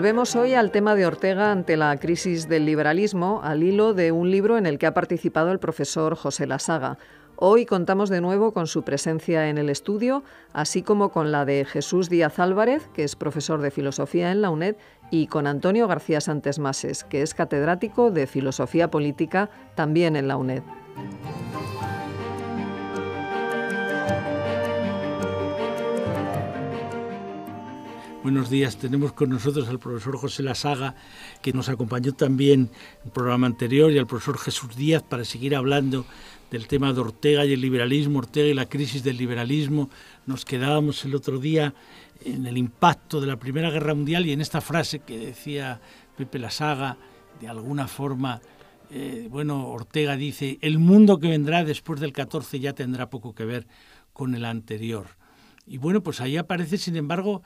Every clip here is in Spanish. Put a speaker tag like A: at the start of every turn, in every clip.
A: Volvemos hoy al tema de Ortega ante la crisis del liberalismo al hilo de un libro en el que ha participado el profesor José Lasaga. Hoy contamos de nuevo con su presencia en el estudio, así como con la de Jesús Díaz Álvarez, que es profesor de filosofía en la UNED, y con Antonio García Santes Mases, que es catedrático de filosofía política también en la UNED.
B: Buenos días. Tenemos con nosotros al profesor José Lasaga, que nos acompañó también en el programa anterior, y al profesor Jesús Díaz para seguir hablando del tema de Ortega y el liberalismo, Ortega y la crisis del liberalismo. Nos quedábamos el otro día en el impacto de la Primera Guerra Mundial y en esta frase que decía Pepe Lasaga, de alguna forma, eh, bueno, Ortega dice, el mundo que vendrá después del 14 ya tendrá poco que ver con el anterior. Y bueno, pues ahí aparece, sin embargo,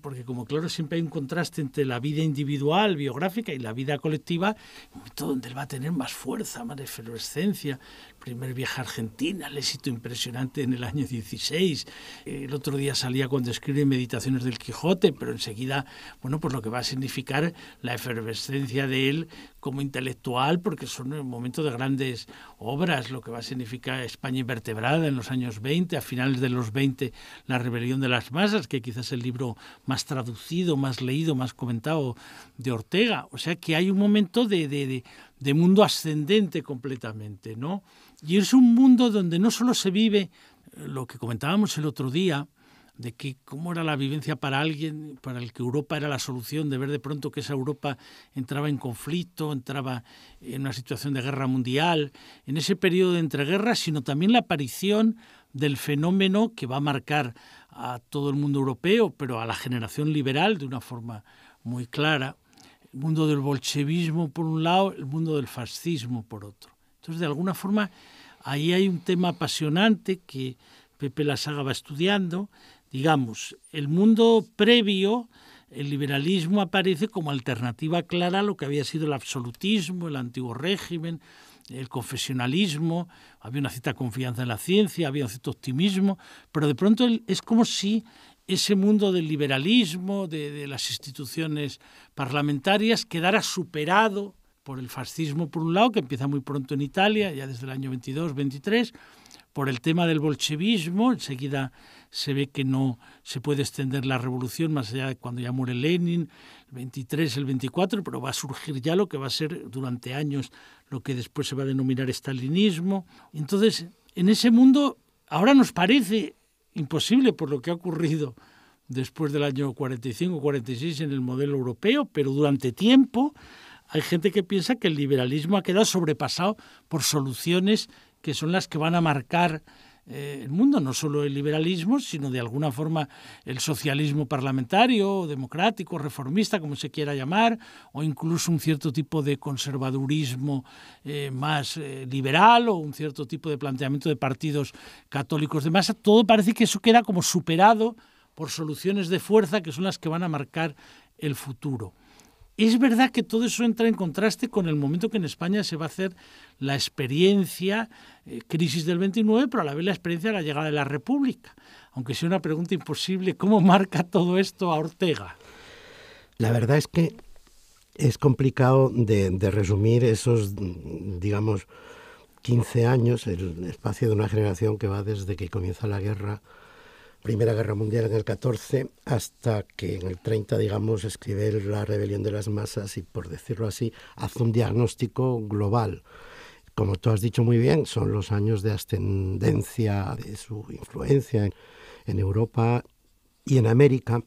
B: porque como claro siempre hay un contraste entre la vida individual, biográfica y la vida colectiva, momento donde él va a tener más fuerza, más efervescencia. El Primer viaje a Argentina, el éxito impresionante en el año 16. El otro día salía cuando escribe Meditaciones del Quijote, pero enseguida, bueno, pues lo que va a significar la efervescencia de él como intelectual, porque son un momento de grandes obras, lo que va a significar España invertebrada en los años 20, a finales de los 20, la rebelión de las masas, que quizás el libro más traducido, más leído, más comentado de Ortega. O sea que hay un momento de, de, mundo ascendente completamente, ¿no? Y es un mundo donde no solo se vive eh, lo que comentábamos el otro día, de que cómo era la vivencia para alguien para el que Europa era la solución, de ver de pronto que esa Europa entraba en conflicto, entraba en una situación de guerra mundial, en ese periodo de entreguerras, sino también la aparición del fenómeno que va a marcar a todo el mundo europeo, pero a la generación liberal de una forma muy clara, el mundo del bolchevismo por un lado, el mundo del fascismo por otro. Entonces, de alguna forma, ahí hay un tema apasionante que Pepe Lasaga va estudiando. Digamos, el mundo previo, el liberalismo aparece como alternativa clara a lo que había sido el absolutismo, el antiguo régimen, el confesionalismo, había una cierta confianza en la ciencia, había un cierto optimismo, pero de pronto es como si ese mundo del liberalismo, de, las instituciones parlamentarias, quedara superado por el fascismo, por un lado, que empieza muy pronto en Italia, ya desde el año 22-23, por el tema del bolchevismo, enseguida se ve que no se puede extender la revolución más allá de cuando ya muere Lenin, el 23, el 24, pero va a surgir ya lo que va a ser durante años lo que después se va a denominar estalinismo. Entonces, en ese mundo ahora nos parece imposible por lo que ha ocurrido después del año 45-46 en el modelo europeo, pero durante tiempo hay gente que piensa que el liberalismo ha quedado sobrepasado por soluciones que son las que van a marcar eh, el mundo, no solo el liberalismo, sino de alguna forma el socialismo parlamentario, democrático, reformista, como se quiera llamar, o incluso un cierto tipo de conservadurismo eh, más eh, liberal o un cierto tipo de planteamiento de partidos católicos de masa, todo parece que eso queda como superado por soluciones de fuerza que son las que van a marcar el futuro. Es verdad que todo eso entra en contraste con el momento que en España se va a hacer la experiencia eh, crisis del 29, pero a la vez la experiencia de la llegada de la República. Aunque sea una pregunta imposible, ¿cómo marca todo esto a Ortega?
A: La verdad es que es complicado de, de resumir esos, digamos, 15 años, el espacio de una generación que va desde que comienza la guerra Primera Guerra Mundial en el 14 hasta que en el 30, digamos, escribe La Rebelión de las Masas y, por decirlo así, hace un diagnóstico global. Como tú has dicho muy bien, son los años de ascendencia de su influencia en, Europa y en América.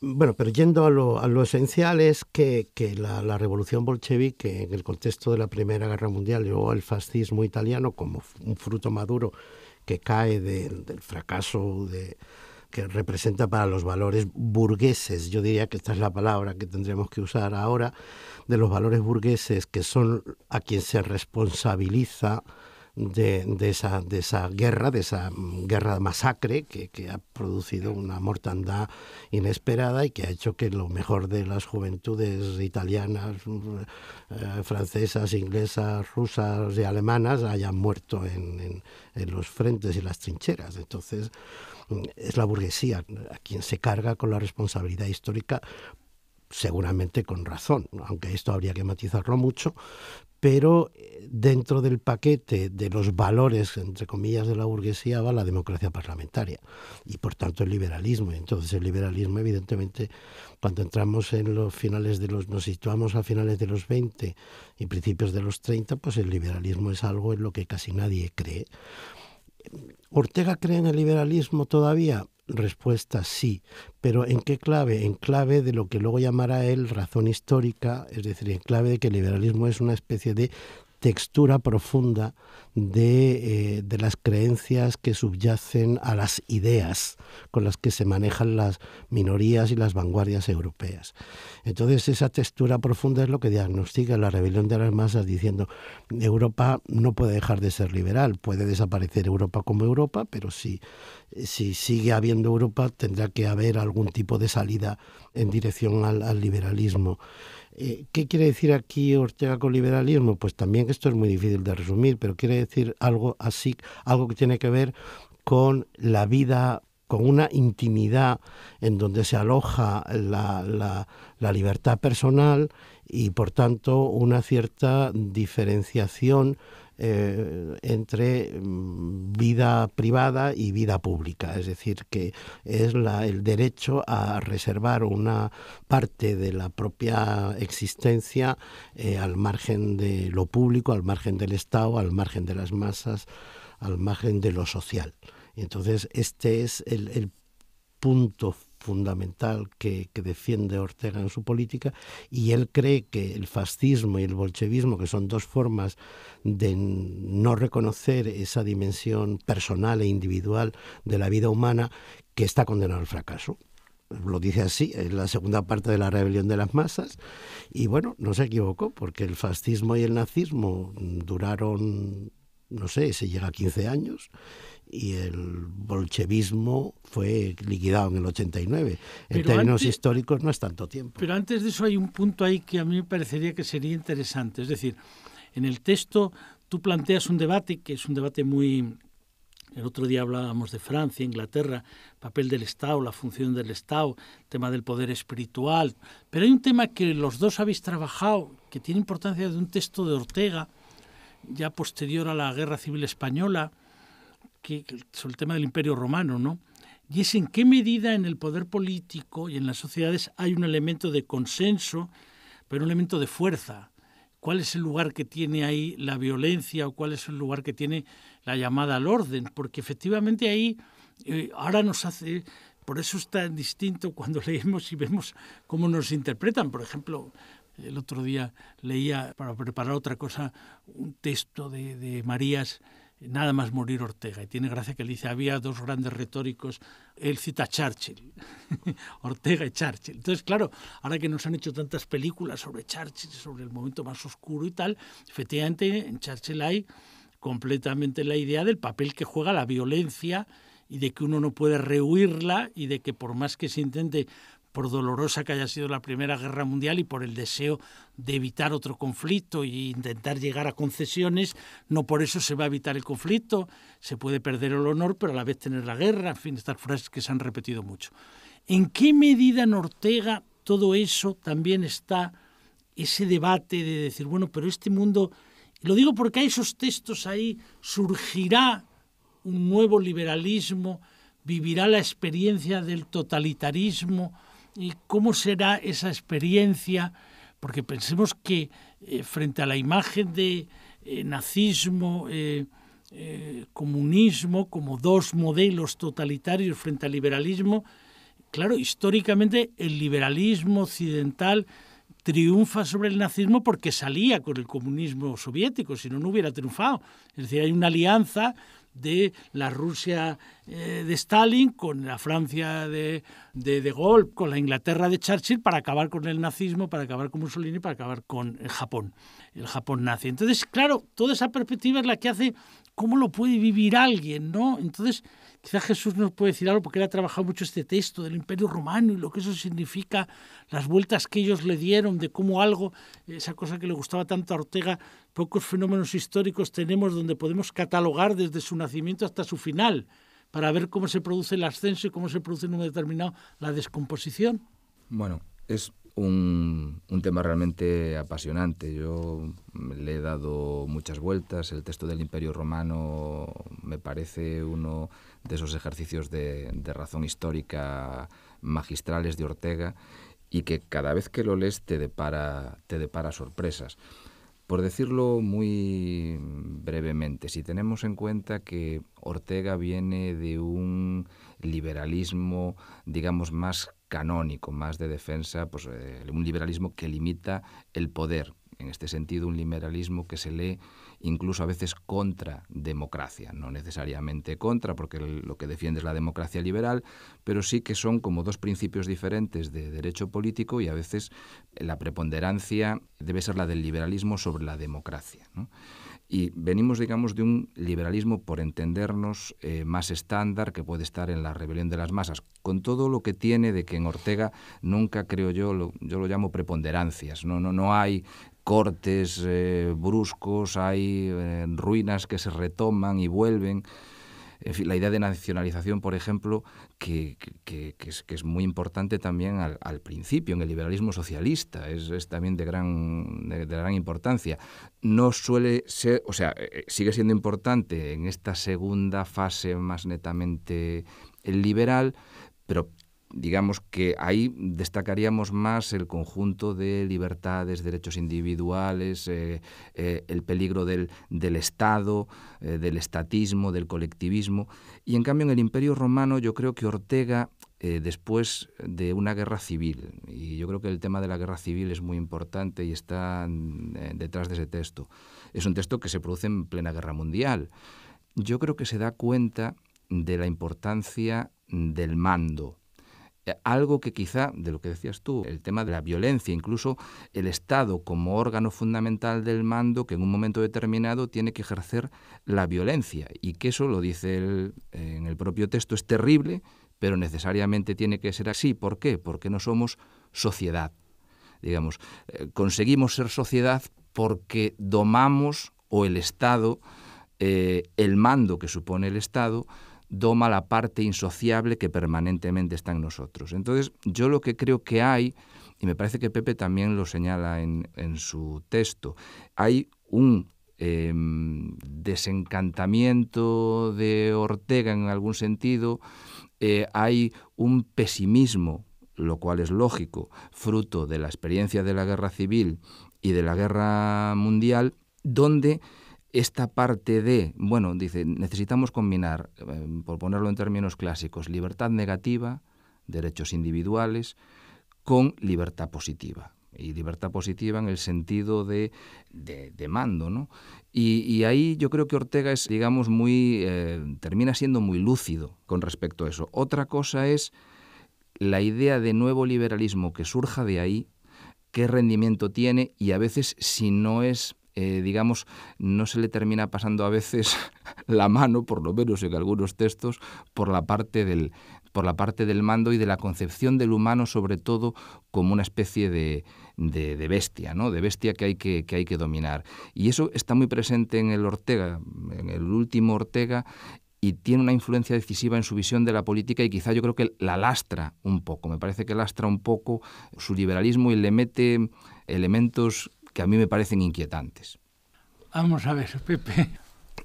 A: Bueno, pero yendo a lo, esencial es que, la, la, revolución bolchevique en el contexto de la Primera Guerra Mundial llevó al fascismo italiano como un fruto maduro que cae del, del fracaso de, que representa para los valores burgueses, yo diría que esta es la palabra que tendremos que usar ahora, de los valores burgueses que son a quien se responsabiliza de, de, esa, de esa guerra, de esa mm, guerra masacre que, ha producido una mortandad inesperada y que ha hecho que lo mejor de las juventudes italianas, mm, eh, francesas, inglesas, rusas y alemanas hayan muerto en, en, en los frentes y las trincheras. Entonces, mm, es la burguesía a quien se carga con la responsabilidad histórica seguramente con razón, aunque esto habría que matizarlo mucho, pero eh, dentro del paquete de los valores, entre comillas, de la burguesía va la democracia parlamentaria y por tanto el liberalismo. Entonces el liberalismo, evidentemente, cuando entramos en los finales de los, nos situamos a finales de los 20 y principios de los 30, pues el liberalismo es algo en lo que casi nadie cree ¿Ortega cree en el liberalismo todavía? Respuesta sí, pero ¿en qué clave? En clave de lo que luego llamará él razón histórica, es decir, en clave de que el liberalismo es una especie de textura profunda eh, de, las creencias que subyacen a las ideas con las que se manejan las minorías y las vanguardias europeas. Entonces esa textura profunda es lo que diagnostica la rebelión de las masas diciendo Europa no puede dejar de ser liberal, puede desaparecer Europa como Europa, pero si, si sigue habiendo Europa tendrá que haber algún tipo de salida en dirección al liberalismo. Eh, ¿Qué quiere decir aquí Ortega con liberalismo? Pues también que esto es muy difícil de resumir, pero quiere decir algo así, algo que tiene que ver con la vida con una intimidad en donde se aloja la, la, libertad personal y por tanto una cierta diferenciación eh, entre mm, vida privada y vida pública, es decir, que es la, el derecho a reservar una parte de la propia existencia eh, al margen de lo público, al margen del Estado, al margen de las masas, al margen de lo social. Entonces, este es el, el punto fundamental que, defiende Ortega en su política y él cree que el fascismo y el bolchevismo, que son dos formas de no reconocer esa dimensión personal e individual de la vida humana, que está condenado al fracaso lo dice así, en la segunda parte de la rebelión de las masas. Y bueno, no se equivocó, porque el fascismo y el nazismo duraron, no sé, se llega a 15 años y el bolchevismo fue liquidado en el 89. en términos históricos no es tanto tiempo.
B: Pero antes de eso hay un punto ahí que a mí me parecería que sería interesante. Es decir, en el texto tú planteas un debate que es un debate muy... El otro día hablábamos de Francia, Inglaterra, papel del Estado, la función del Estado, tema del poder espiritual. Pero hay un tema que los dos habéis trabajado, que tiene importancia de un texto de Ortega, ya posterior a la Guerra Civil Española, sobre el tema del Imperio Romano, ¿no? Y es en qué medida en el poder político y en las sociedades hay un elemento de consenso, pero un elemento de fuerza. ¿Cuál es el lugar que tiene ahí la violencia o cuál es el lugar que tiene la llamada al orden? Porque efectivamente ahí eh, ahora nos hace por eso es tan distinto cuando leemos y vemos cómo nos interpretan. Por ejemplo, el otro día leía, para preparar otra cosa, un texto de, de Marías nada más morir Ortega. Y tiene gracia que le dice, había dos grandes retóricos, él cita a Churchill, Ortega y Churchill. Entonces, claro, ahora que nos han hecho tantas películas sobre Churchill, sobre el momento más oscuro y tal, efectivamente en Churchill hay completamente la idea del papel que juega la violencia y de que uno no puede rehuirla y de que por más que se intente por dolorosa que haya sido la Primera Guerra Mundial y por el deseo de evitar otro conflicto e intentar llegar a concesiones, no por eso se va a evitar el conflicto, se puede perder el honor, pero a la vez tener la guerra, en fin, estas frases que se han repetido mucho. ¿En qué medida en Ortega todo eso también está ese debate de decir, bueno, pero este mundo, lo digo porque a esos textos ahí, surgirá un nuevo liberalismo, vivirá la experiencia del totalitarismo, ¿Y cómo será esa experiencia? Porque pensemos que eh, frente a la imagen de eh, nazismo, eh, comunismo, como dos modelos totalitarios frente al liberalismo, claro, históricamente el liberalismo occidental triunfa sobre el nazismo porque salía con el comunismo soviético, si no, no hubiera triunfado. Es decir, hay una alianza de la Rusia eh, de Stalin con la Francia de, de, Gaulle, con la Inglaterra de Churchill para acabar con el nazismo, para acabar con Mussolini, para acabar con el Japón, el Japón nazi. Entonces, claro, toda esa perspectiva es la que hace cómo lo puede vivir alguien, ¿no? Entonces, Quizás Jesús nos puede decir algo porque él ha trabajado mucho este texto del Imperio Romano y lo que eso significa, las vueltas que ellos le dieron, de cómo algo, esa cosa que le gustaba tanto a Ortega, pocos fenómenos históricos tenemos donde podemos catalogar desde su nacimiento hasta su final, para ver cómo se produce el ascenso y cómo se produce en un determinado la descomposición.
C: Bueno, es un, tema realmente apasionante. Yo le he dado muchas vueltas. El texto del Imperio Romano me parece uno de esos ejercicios de, razón histórica magistrales de Ortega y que cada vez que lo lees te depara sorpresas. Por decirlo muy brevemente, si tenemos en cuenta que Ortega viene de un liberalismo, digamos, más canónico, más de defensa, pues, eh, un liberalismo que limita el poder, en este sentido un liberalismo que se lee incluso a veces contra democracia, no necesariamente contra, porque lo que defiende es la democracia liberal, pero sí que son como dos principios diferentes de derecho político y a veces la preponderancia debe ser la del liberalismo sobre la democracia. Y venimos, digamos, de un liberalismo, por entendernos, eh, más estándar que puede estar en la rebelión de las masas, con todo lo que tiene de que en Ortega nunca, creo yo, yo lo llamo preponderancias, no, no, no hay cortes eh, bruscos, hay eh, ruinas que se retoman y vuelven. En fin, la idea de nacionalización, por ejemplo, que, es, muy importante también al, principio, en el liberalismo socialista, es, también de gran, de gran importancia. No suele ser, o sea, eh, sigue siendo importante en esta segunda fase más netamente liberal, pero digamos que ahí destacaríamos más el conjunto de libertades, derechos individuales, eh, eh, el peligro del, Estado, eh, del estatismo, del colectivismo. Y en cambio en el Imperio Romano yo creo que Ortega después de una guerra civil, y yo creo que el tema de la guerra civil es muy importante y está detrás de ese texto, es un texto que se produce en plena guerra mundial. Yo creo que se da cuenta de la importancia del mando, eh, algo que quizá, de lo que decías tú, el tema de la violencia, incluso el Estado como órgano fundamental del mando que en un momento determinado tiene que ejercer la violencia y que eso, lo dice él eh, en el propio texto, es terrible, pero necesariamente tiene que ser así. ¿Por qué? Porque no somos sociedad. Digamos, eh, conseguimos ser sociedad porque domamos o el Estado, el mando que supone el Estado, doma la parte insociable que permanentemente está en nosotros. Entonces, yo lo que creo que hay, y me parece que Pepe también lo señala en, su texto, hay un em, desencantamiento de Ortega en algún sentido, eh, hay un pesimismo, lo cual es lógico, fruto de la experiencia de la guerra civil y de la guerra mundial, donde esta parte de, bueno, dice, necesitamos combinar, em, por ponerlo en términos clásicos, libertad negativa, derechos individuales, con libertad positiva. Y libertad positiva en el sentido de, de, mando, ¿no? Y, ahí yo creo que Ortega es, digamos, muy. Eh, termina siendo muy lúcido con respecto a eso. Otra cosa es la idea de nuevo liberalismo que surja de ahí, qué rendimiento tiene y a veces si no es eh, digamos, no se le termina pasando a veces la mano, por lo menos en algunos textos, por la parte del, por la parte del mando y de la concepción del humano, sobre todo, como una especie de, de, bestia, ¿no? de bestia que hay que, que hay que dominar. Y eso está muy presente en el Ortega, en el último Ortega, y tiene una influencia decisiva en su visión de la política y quizá yo creo que la lastra un poco. Me parece que lastra un poco su liberalismo y le mete elementos que a mí me parecen inquietantes. Vamos a ver, Pepe.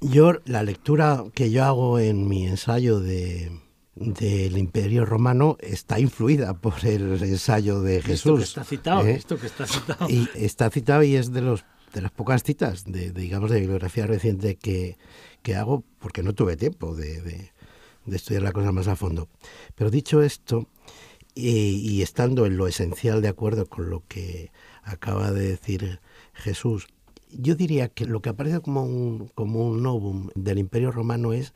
A: Yo, la lectura que yo hago en mi ensayo de del Imperio Romano está influida por el ensayo de Jesús. Esto que está citado, ¿eh? esto que está
B: citado. Y
A: está citado y es de los de las pocas citas, de, digamos, de bibliografía reciente que, que, hago, porque no tuve tiempo de, de, estudiar la cosa más a fondo. Pero dicho esto, y estando en lo esencial de acuerdo con lo que acaba de decir Jesús. Yo diría que lo que aparece como un, como un novum del Imperio Romano es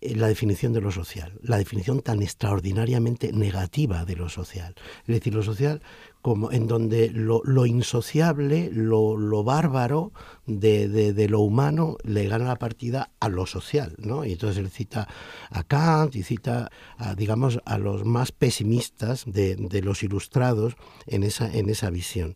A: eh, la definición de lo social, la definición tan extraordinariamente negativa de lo social. Es decir, lo social como en donde lo, insociable, lo, bárbaro de, lo humano le gana la partida a lo social, Y entonces él cita a Kant y cita, a, digamos, a los más pesimistas de, los ilustrados en esa, en esa visión.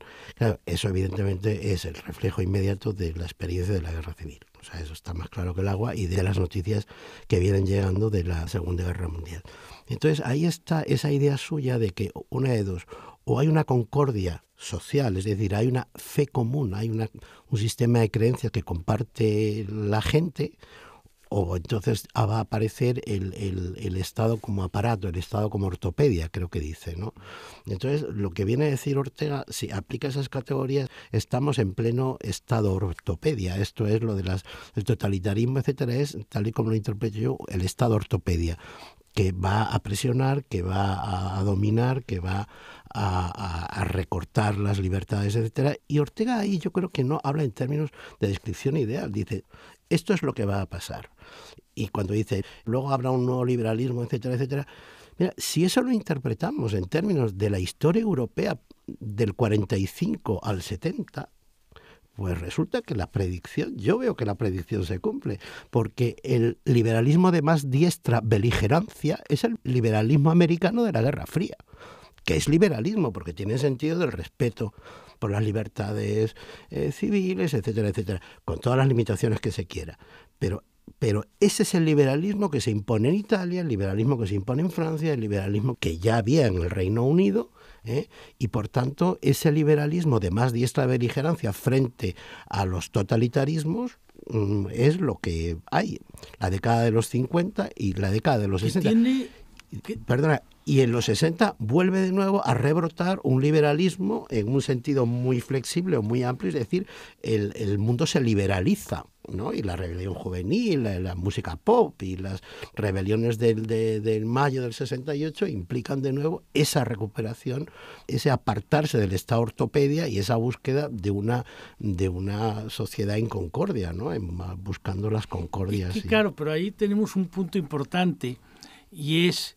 A: eso evidentemente es el reflejo inmediato de la experiencia de la guerra civil. O sea, eso está más claro que el agua y de las noticias que vienen llegando de la Segunda Guerra Mundial. Entonces ahí está esa idea suya de que una de dos, o hay una concordia social, es decir, hay una fe común, hay una, un sistema de creencias que comparte la gente, o entonces va a aparecer el, Estado como aparato, el Estado como ortopedia, creo que dice. ¿no? Entonces, lo que viene a decir Ortega, si aplica esas categorías, estamos en pleno Estado ortopedia. Esto es lo del el totalitarismo, etcétera, es, tal y como lo interpreto yo, el Estado ortopedia que va a presionar, que va a, dominar, que va a, recortar las libertades, etcétera. Y Ortega ahí yo creo que no habla en términos de descripción ideal. Dice esto es lo que va a pasar. Y cuando dice luego habrá un nuevo liberalismo, etcétera, etcétera. Mira, si eso lo interpretamos en términos de la historia europea del 45 al 70, pues resulta que la predicción, yo veo que la predicción se cumple, porque el liberalismo de más diestra beligerancia es el liberalismo americano de la Guerra Fría, que es liberalismo porque tiene sentido del respeto por las libertades eh, civiles, etcétera, etcétera, con todas las limitaciones que se quiera. Pero pero ese es el liberalismo que se impone en Italia, el liberalismo que se impone en Francia, el liberalismo que ya había en el Reino Unido ¿eh? Y por tanto, ese liberalismo de más diestra beligerancia frente a los totalitarismos mm, es lo que hay. La década de los 50 y la década de los 60 perdona, y en los 60 vuelve de nuevo a rebrotar un liberalismo en un sentido muy flexible o muy amplio, es decir, el, mundo se liberaliza. ¿no? y la rebelión juvenil, la, música pop y las rebeliones del, del mayo del 68 implican de nuevo esa recuperación, ese apartarse del estado ortopedia y esa búsqueda de una, de una sociedad en concordia, ¿no? buscando las concordias.
B: Claro, pero ahí tenemos un punto importante y es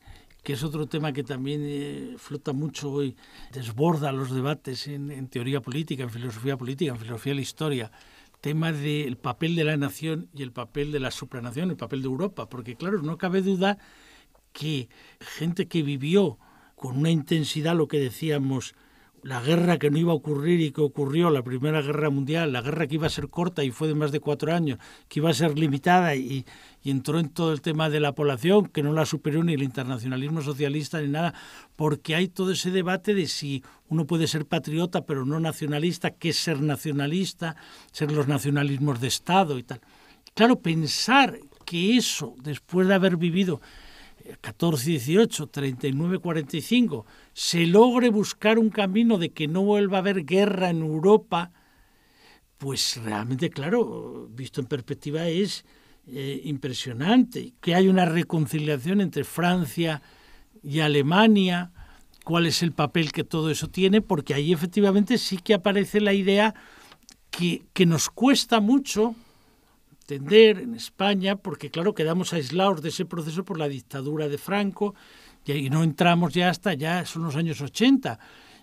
B: que es otro tema que también eh, flota mucho hoy, desborda los debates en, en, teoría política, en filosofía política, en filosofía de la historia, tema del papel de la nación y el papel de la supranación, el papel de Europa, porque claro, no cabe duda que gente que vivió con una intensidad lo que decíamos la guerra que no iba a ocurrir y que ocurrió, la Primera Guerra Mundial, la guerra que iba a ser corta y fue de más de cuatro años, que iba a ser limitada y, entró en todo el tema de la población, que no la superó ni el internacionalismo socialista ni nada, porque hay todo ese debate de si uno puede ser patriota pero no nacionalista, qué es ser nacionalista, ser los nacionalismos de Estado y tal. Claro, pensar que eso, después de haber vivido 14, 18, 39, 45, se logre buscar un camino de que no vuelva a haber guerra en Europa, pues realmente, claro, visto en perspectiva es eh, impresionante. Que hay una reconciliación entre Francia y Alemania, cuál es el papel que todo eso tiene, porque ahí efectivamente sí que aparece la idea que, que nos cuesta mucho entender en España, porque claro, quedamos aislados de ese proceso por la dictadura de Franco, y no entramos ya hasta ya son los años 80.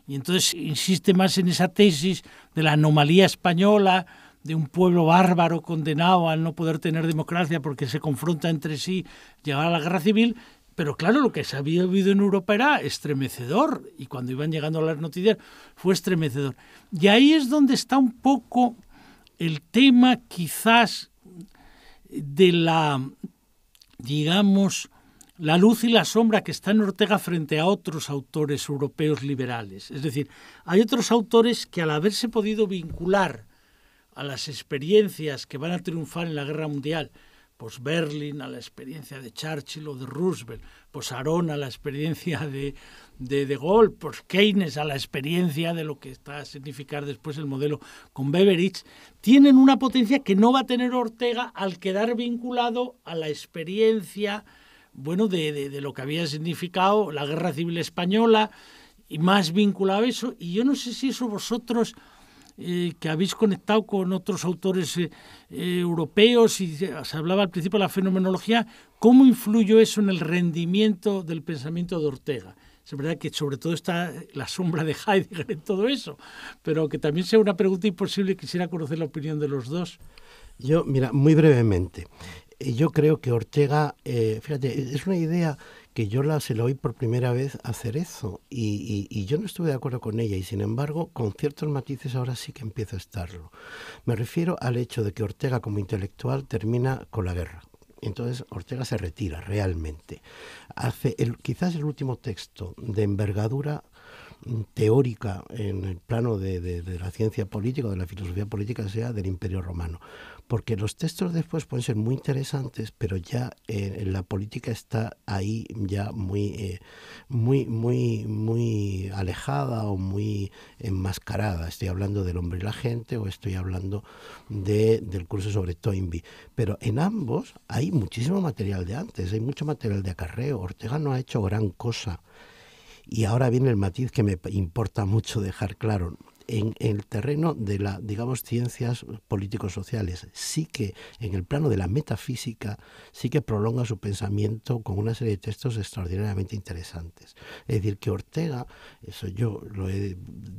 B: Y entonces insiste más en esa tesis de la anomalía española, de un pueblo bárbaro condenado al no poder tener democracia porque se confronta entre sí, llegar a la guerra civil. Pero claro, lo que se había vivido en Europa era estremecedor, y cuando iban llegando las noticias fue estremecedor. Y ahí es donde está un poco el tema quizás de la, digamos, la luz y la sombra que está en Ortega frente a otros autores europeos liberales. Es decir, hay otros autores que al haberse podido vincular a las experiencias que van a triunfar en la guerra mundial, pues Berlin, a la experiencia de Churchill o de Roosevelt, pues Aron a la experiencia de, de De Gaulle, pues Keynes a la experiencia de lo que está a significar después el modelo con Beveridge, tienen una potencia que no va a tener Ortega al quedar vinculado a la experiencia bueno, de, lo que había significado la guerra civil española y más vinculado a eso. Y yo no sé si eso vosotros, eh, que habéis conectado con otros autores eh, eh, europeos y se hablaba al principio de la fenomenología, ¿cómo influyó eso en el rendimiento del pensamiento de Ortega? Es verdad que sobre todo está la sombra de Heidegger en todo eso, pero que también sea una pregunta imposible, quisiera conocer la opinión de los dos. Yo, mira,
A: muy brevemente. Eh, yo creo que Ortega, eh, fíjate, e, es una idea que yo la, se la oí por primera vez hacer eso, y, yo no estuve de acuerdo con ella y sin embargo con ciertos matices ahora sí que empiezo a estarlo. Me refiero al hecho de que Ortega como intelectual termina con la guerra. Entonces Ortega se retira realmente. Hace quizás el último texto de envergadura mm, teórica en el plano de, de la ciencia política, o de la filosofía política, sea del Imperio Romano porque los textos después pueden ser muy interesantes, pero ya en eh, la política está ahí ya muy, eh, muy, muy, muy alejada o muy enmascarada. Estoy hablando del hombre y la gente o estoy hablando del curso sobre Toynbee. Pero en ambos hay muchísimo material de antes, hay mucho material de acarreo. Ortega no ha hecho gran cosa. Y ahora viene el matiz que me importa mucho dejar claro en, el terreno de la, digamos, ciencias políticos sociales Sí que en el plano de la metafísica, sí que prolonga su pensamiento con una serie de textos extraordinariamente interesantes. Es decir, que Ortega, eso yo lo he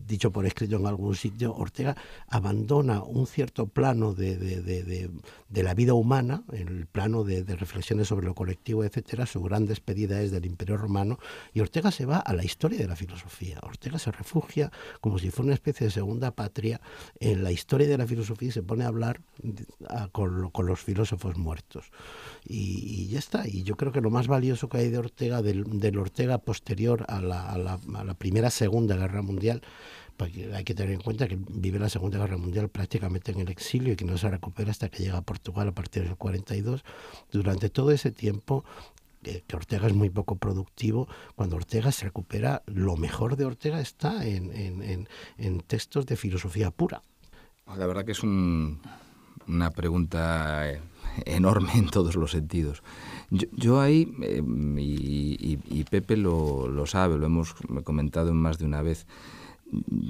A: dicho por escrito en algún sitio, Ortega abandona un cierto plano de, de, de, de la vida humana, el plano de, reflexiones sobre lo colectivo, etcétera. Su gran despedida es del Imperio Romano y Ortega se va a la historia de la filosofía. Ortega se refugia como si fuera una especie de segunda patria en la historia de la filosofía y se pone a hablar con, los filósofos muertos. Y, ya está. Y yo creo que lo más valioso que hay de Ortega, del, Ortega posterior a la, a, la, primera, segunda guerra mundial, porque hay que tener en cuenta que vive la Segunda Guerra Mundial prácticamente en el exilio y que no se recupera hasta que llega a Portugal a partir del 42. Durante todo ese tiempo que, Ortega es muy poco productivo, cuando Ortega se recupera, lo mejor de Ortega está en, en, textos de filosofía pura.
C: La verdad que es una pregunta enorme en todos los sentidos. Yo, ahí, em, y, Pepe lo, sabe, lo hemos comentado más de una vez,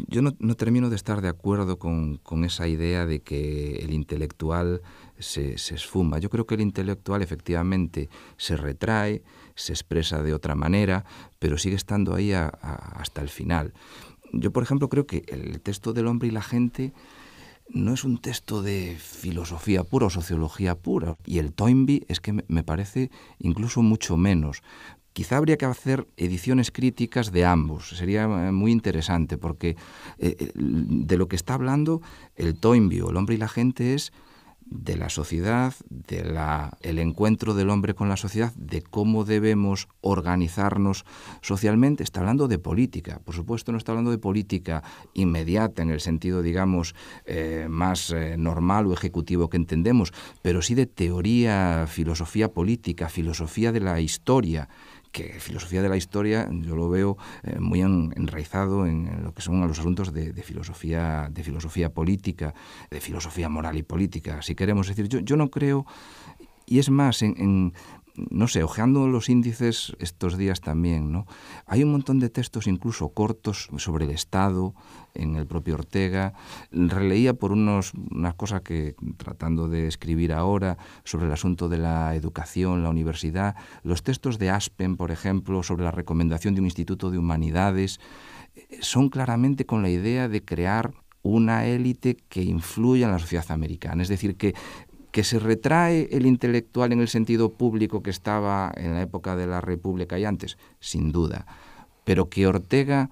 C: yo no, no termino de estar de acuerdo con, con, esa idea de que el intelectual se, esfuma. Yo creo que el intelectual efectivamente se retrae, se expresa de otra manera, pero sigue estando ahí hasta el final. Yo, por ejemplo, creo que el texto del hombre y la gente no es un texto de filosofía pura o sociología pura. Y el Toynbee es que me parece incluso mucho menos. Quizá habría que hacer ediciones críticas de ambos. Sería eh, muy interesante porque eh, eh, de lo que está hablando el Toynbee o el hombre y la gente es de la sociedad, del el encuentro del hombre con la sociedad, de cómo debemos organizarnos socialmente. Está hablando de política, por supuesto no está hablando de política inmediata en el sentido, digamos, eh, más eh, normal o ejecutivo que entendemos, pero sí de teoría, filosofía política, filosofía de la historia que filosofía de la historia yo lo veo eh, muy enraizado en, lo que son los asuntos de, filosofía, de filosofía política, de filosofía moral y política, si queremos. decir, yo, yo no creo, y es más, en no sé, ojeando los índices estos días también, ¿no? Hay un montón de textos, incluso cortos, sobre el Estado, en el propio Ortega. Releía por unos, unas cosas que, tratando de escribir ahora, sobre el asunto de la educación, la universidad, los textos de Aspen, por ejemplo, sobre la recomendación de un instituto de humanidades, eh, son claramente con la idea de crear una élite que influya en la sociedad americana. Es decir, que que se retrae el intelectual en el sentido público que estaba en la época de la República y antes, sin duda, pero que Ortega...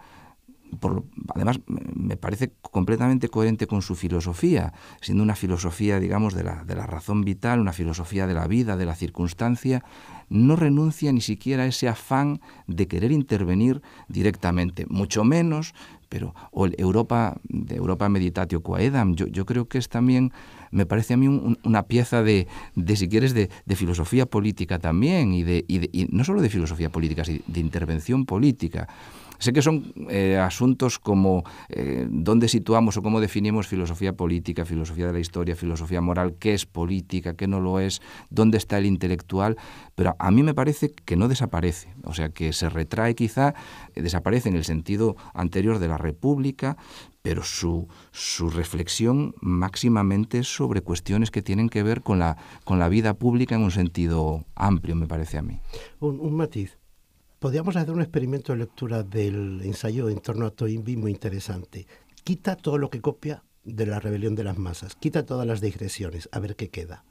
C: además, me parece completamente coherente con su filosofía, siendo una filosofía, digamos, de la, de la razón vital, una filosofía de la vida, de la circunstancia, no renuncia ni siquiera a ese afán de querer intervenir directamente, mucho menos, pero o Europa, de Europa Meditatio Coedam, yo, yo creo que es también me parece a mí una pieza de, si quieres, de, filosofía política también, y, de, y, no solo de filosofía política, sino de intervención política. Sé que son eh, asuntos como eh, dónde situamos o cómo definimos filosofía política, filosofía de la historia, filosofía moral, qué es política, qué no lo es, dónde está el intelectual, pero a mí me parece que no desaparece, o sea, que se retrae quizá, eh, desaparece en el sentido anterior de la República, pero su, reflexión máximamente sobre cuestiones que tienen que ver con la, con la vida pública en un sentido amplio, me parece a mí.
A: Un, matiz. Podríamos hacer un experimento de lectura del ensayo en torno a Toinbi muy interesante. Quita todo lo que copia de la rebelión de las masas, quita todas las digresiones, a ver qué queda.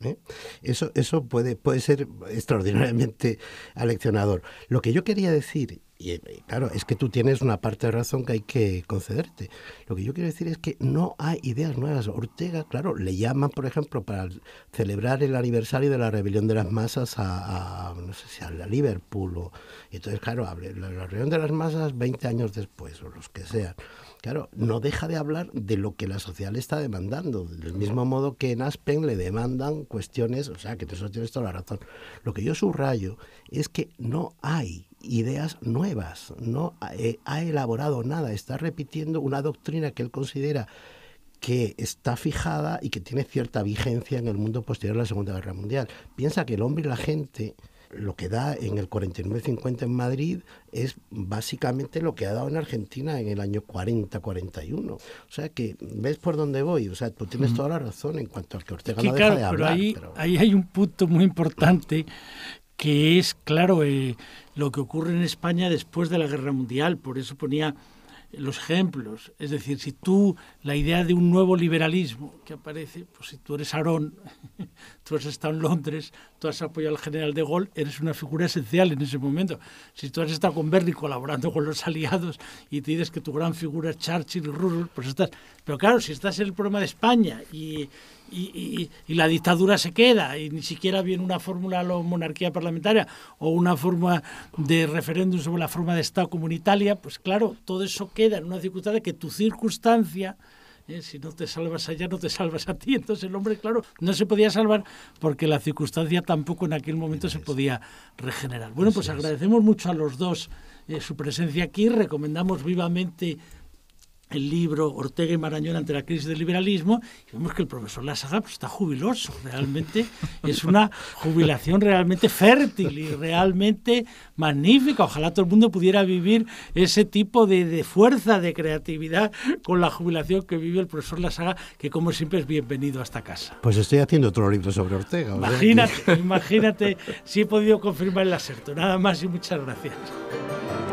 A: ¿Eh? Eso, eso puede, puede ser extraordinariamente aleccionador. Lo que yo quería decir, y claro, es que tú tienes una parte de razón que hay que concederte. Lo que yo quiero decir es que no hay ideas nuevas. Ortega, claro, le llaman, por ejemplo, para celebrar el aniversario de la rebelión de las masas a, si Liverpool. y entonces, claro, la, la rebelión de las masas 20 años después, o los que sean. Claro, no deja de hablar de lo que la sociedad le está demandando, del mismo modo que en Aspen le demandan cuestiones, o sea, que tú tienes toda la razón. Lo que yo subrayo es que no hay ideas nuevas, no eh, ha elaborado nada, está repitiendo una doctrina que él considera que está fijada y que tiene cierta vigencia en el mundo posterior a la Segunda Guerra Mundial. Piensa que el hombre y la gente lo que da en el 49-50 en Madrid es básicamente lo que ha dado en Argentina en el año 40-41. O sea que, ¿ves por dónde voy? O sea, tú tienes toda la razón en cuanto al que Ortega no deja de hablar.
B: pero... ahí hay un punto muy importante que es, claro, eh, lo que ocurre en España después de la Guerra Mundial. Por eso ponía los ejemplos. Es decir, si tú, la idea de un nuevo liberalismo que aparece, pues si tú eres Aarón, tú has estado en Londres, tú has apoyado al general de Gaulle, eres una figura esencial en ese momento. Si tú has estado con Bernie colaborando con los aliados y te dices que tu gran figura es Churchill y Roosevelt, pues estás... Pero claro, si estás en el problema de España y, y, y, y, la dictadura se queda y ni siquiera viene una fórmula a la monarquía parlamentaria o una forma de referéndum sobre la forma de Estado como en Italia, pues claro, todo eso queda en una circunstancia que tu circunstancia, eh, si no te salvas allá, no te salvas a ti. Entonces el hombre, claro, no se podía salvar porque la circunstancia tampoco en aquel momento se podía regenerar. Bueno, pues agradecemos mucho a los dos eh, su presencia aquí, recomendamos vivamente el libro Ortega y Marañón ante la crisis del liberalismo y vemos que el profesor Lasaga pues, está jubiloso, realmente es una jubilación realmente fértil y realmente magnífica. Ojalá todo el mundo pudiera vivir ese tipo de, de fuerza, de creatividad con la jubilación que vive el profesor Lasaga, que como siempre es bienvenido a esta casa.
A: Pues estoy haciendo otro libro sobre
B: Ortega. Imagínate, imagínate si he podido confirmar el acerto. Nada más y muchas gracias.